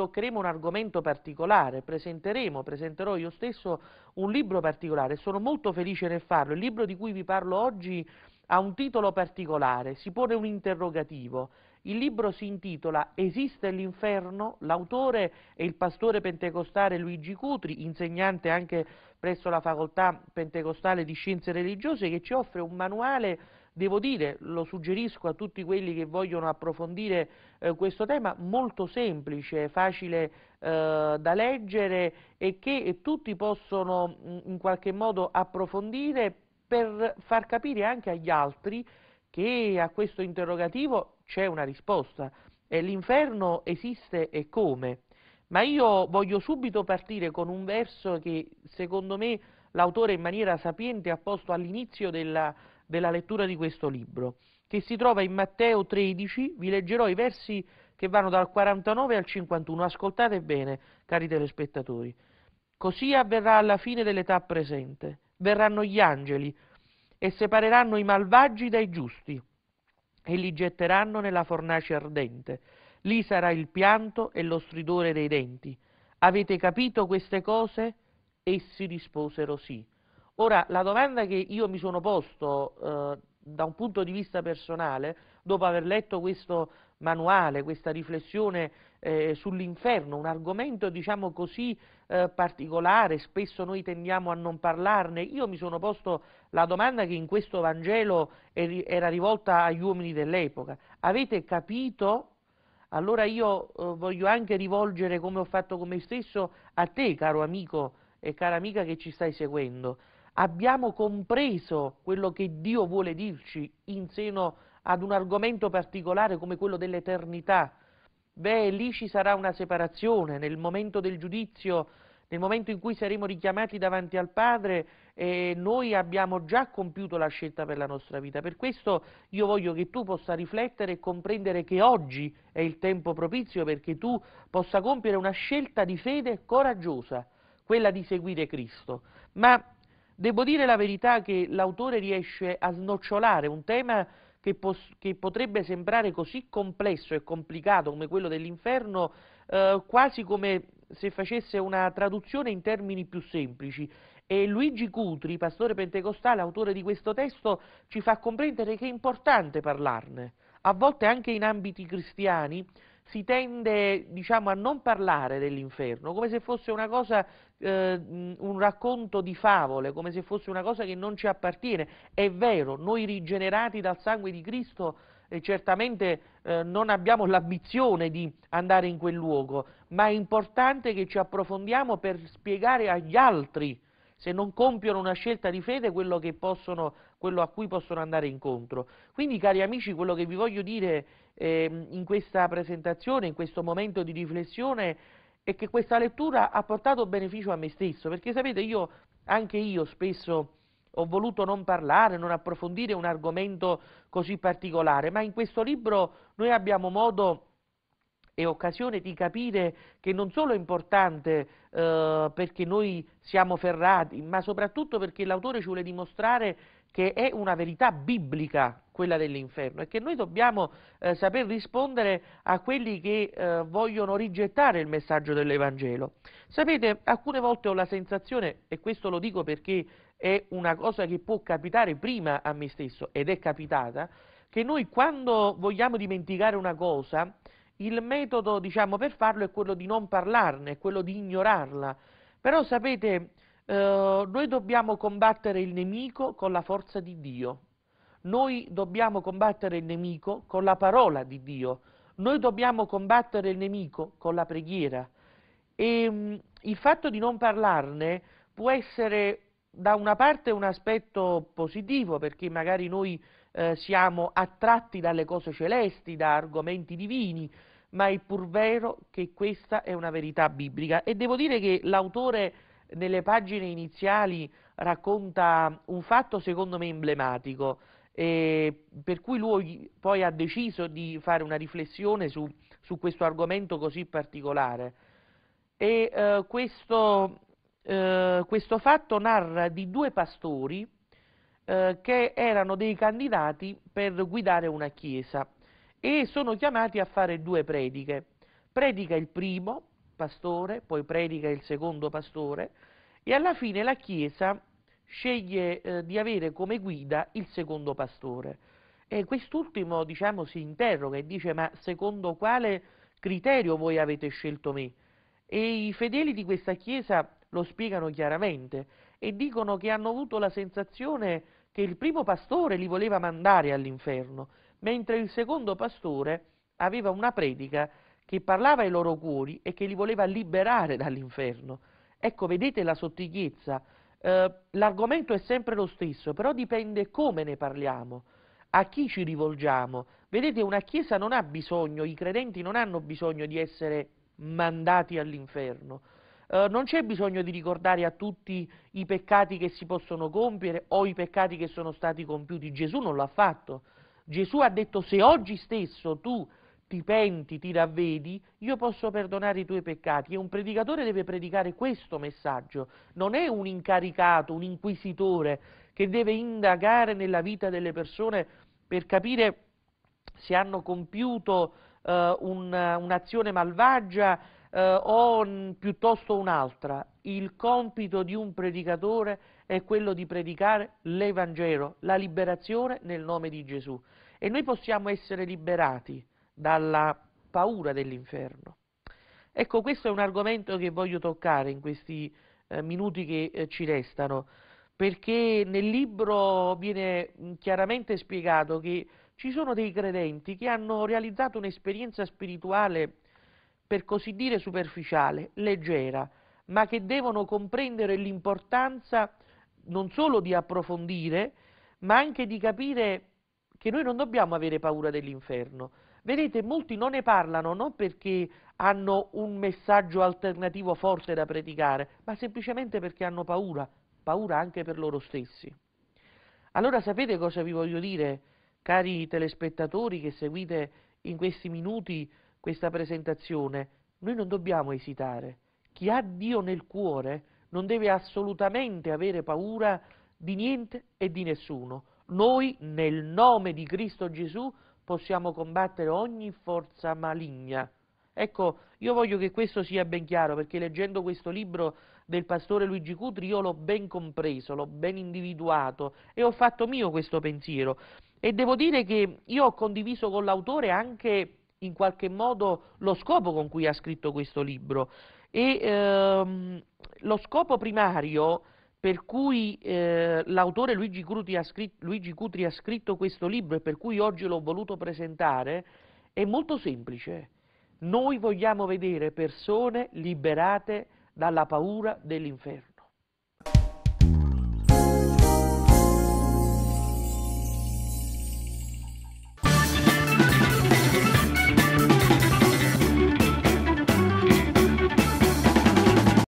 toccheremo un argomento particolare, presenteremo, presenterò io stesso un libro particolare, sono molto felice nel farlo, il libro di cui vi parlo oggi ha un titolo particolare, si pone un interrogativo. Il libro si intitola Esiste l'inferno? L'autore è il pastore pentecostale Luigi Cutri, insegnante anche presso la Facoltà Pentecostale di Scienze Religiose, che ci offre un manuale devo dire, lo suggerisco a tutti quelli che vogliono approfondire eh, questo tema, molto semplice, facile eh, da leggere e che tutti possono mm, in qualche modo approfondire per far capire anche agli altri che a questo interrogativo c'è una risposta. l'inferno esiste e come? Ma io voglio subito partire con un verso che secondo me l'autore in maniera sapiente ha posto all'inizio della della lettura di questo libro, che si trova in Matteo 13, vi leggerò i versi che vanno dal 49 al 51. Ascoltate bene, cari telespettatori. Così avverrà alla fine dell'età presente. Verranno gli angeli e separeranno i malvagi dai giusti e li getteranno nella fornace ardente. Lì sarà il pianto e lo stridore dei denti. Avete capito queste cose? Essi risposero sì. Ora, la domanda che io mi sono posto eh, da un punto di vista personale, dopo aver letto questo manuale, questa riflessione eh, sull'inferno, un argomento diciamo così eh, particolare, spesso noi tendiamo a non parlarne, io mi sono posto la domanda che in questo Vangelo era rivolta agli uomini dell'epoca, avete capito? Allora io eh, voglio anche rivolgere, come ho fatto con me stesso, a te caro amico e cara amica che ci stai seguendo, abbiamo compreso quello che Dio vuole dirci in seno ad un argomento particolare come quello dell'eternità, beh, lì ci sarà una separazione nel momento del giudizio, nel momento in cui saremo richiamati davanti al Padre, eh, noi abbiamo già compiuto la scelta per la nostra vita. Per questo io voglio che tu possa riflettere e comprendere che oggi è il tempo propizio perché tu possa compiere una scelta di fede coraggiosa, quella di seguire Cristo. Ma Devo dire la verità che l'autore riesce a snocciolare un tema che, che, potrebbe sembrare così complesso e complicato come quello dell'inferno, eh, quasi come se facesse una traduzione in termini più semplici. E Luigi Cutri, pastore pentecostale, autore di questo testo, ci fa comprendere che è importante parlarne. A volte anche in ambiti cristiani si tende diciamo, a non parlare dell'inferno, come se fosse una cosa, eh, un racconto di favole, come se fosse una cosa che non ci appartiene. È vero, noi rigenerati dal sangue di Cristo eh, certamente eh, non abbiamo l'ambizione di andare in quel luogo, ma è importante che ci approfondiamo per spiegare agli altri se non compiono una scelta di fede quello, possono, quello, a cui possono andare incontro. Quindi, cari amici, quello che vi voglio dire eh, in questa presentazione, in questo momento di riflessione è che questa lettura ha portato beneficio a me stesso, perché sapete io, anche io spesso ho voluto non parlare, non approfondire un argomento così particolare, ma in questo libro noi abbiamo modo e occasione di capire che non solo è importante eh, perché noi siamo ferrati, ma soprattutto perché l'autore ci vuole dimostrare che è una verità biblica quella dell'inferno e che noi dobbiamo eh, saper rispondere a quelli che eh, vogliono rigettare il messaggio dell'Evangelo. Sapete, alcune volte ho la sensazione, e questo lo dico perché è una cosa che può capitare prima a me stesso ed è capitata, che noi quando vogliamo dimenticare una cosa, il metodo diciamo, per farlo è quello di non parlarne, è quello di ignorarla. Però sapete, eh, noi dobbiamo combattere il nemico con la forza di Dio, noi dobbiamo combattere il nemico con la parola di Dio, noi dobbiamo combattere il nemico con la preghiera. E ehm, mh, il fatto di non parlarne può essere da una parte un aspetto positivo perché magari noi eh, siamo attratti dalle cose celesti, da argomenti divini, ma è pur vero che questa è una verità biblica e devo dire che l'autore nelle pagine iniziali racconta un fatto secondo me emblematico, eh, per cui lui poi ha deciso di fare una riflessione su, su questo argomento così particolare. E eh, questo, eh, questo, fatto narra di due pastori eh, che erano dei candidati per guidare una chiesa e sono chiamati a fare due prediche. Predica il primo pastore, poi predica il secondo pastore e alla fine la Chiesa sceglie eh, di avere come guida il secondo pastore. E quest'ultimo diciamo, si interroga e dice ma secondo quale criterio voi avete scelto me? E i fedeli di questa Chiesa lo spiegano chiaramente e dicono che hanno avuto la sensazione che il primo pastore li voleva mandare all'inferno, mentre il secondo pastore aveva una predica che parlava ai loro cuori e che li voleva liberare dall'inferno. Ecco, vedete la sottigliezza. Eh, l'argomento è sempre lo stesso, però dipende come ne parliamo, a chi ci rivolgiamo. Vedete, una Chiesa non ha bisogno, i credenti non hanno bisogno di essere mandati all'inferno. Eh, non c'è bisogno di ricordare a tutti i peccati che si possono compiere o i peccati che sono stati compiuti. Gesù non l'ha fatto. Gesù ha detto se oggi stesso tu ti penti, ti ravvedi, io posso perdonare i tuoi peccati. E un predicatore deve predicare questo messaggio, non è un incaricato, un inquisitore che deve indagare nella vita delle persone per capire se hanno compiuto eh, un, un'azione malvagia eh, o n, piuttosto un'altra. Il compito di un predicatore è quello di predicare l'Evangelo, la liberazione nel nome di Gesù. E noi possiamo essere liberati dalla paura dell'inferno. Ecco, questo è un argomento che voglio toccare in questi eh, minuti che eh, ci restano, perché nel libro viene mm, chiaramente spiegato che ci sono dei credenti che hanno realizzato un'esperienza spirituale, per così dire, superficiale, leggera, ma che devono comprendere l'importanza non solo di approfondire, ma anche di capire che noi non dobbiamo avere paura dell'inferno, Vedete, molti non ne parlano non perché hanno un messaggio alternativo forte da predicare, ma semplicemente perché hanno paura, paura anche per loro stessi. Allora sapete cosa vi voglio dire, cari telespettatori che seguite in questi minuti questa presentazione? Noi non dobbiamo esitare. Chi ha Dio nel cuore non deve assolutamente avere paura di niente e di nessuno. Noi, nel nome di Cristo Gesù, possiamo combattere ogni forza maligna. Ecco, io voglio che questo sia ben chiaro, perché leggendo questo libro del pastore Luigi Cutri io l'ho ben compreso, l'ho ben individuato e ho fatto mio questo pensiero. E devo dire che io ho condiviso con l'autore anche in qualche modo lo scopo con cui ha scritto questo libro. E ehm, lo scopo primario per cui eh, l'autore Luigi Luigi Cutri, ha scritto questo libro e per cui oggi l'ho voluto presentare, è molto semplice. Noi vogliamo vedere persone liberate dalla paura dell'inferno.